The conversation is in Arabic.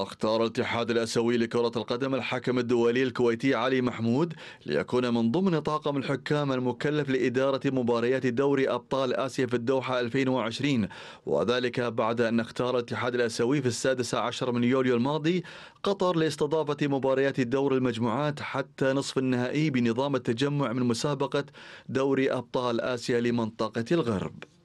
اختار الاتحاد الاسيوي لكرة القدم الحكم الدولي الكويتي علي محمود ليكون من ضمن طاقم الحكام المكلف لإدارة مباريات دوري أبطال آسيا في الدوحة 2020 وذلك بعد أن اختار الاتحاد الاسيوي في السادس عشر من يوليو الماضي قطر لاستضافة مباريات دور المجموعات حتى نصف النهائي بنظام التجمع من مسابقة دوري أبطال آسيا لمنطقة الغرب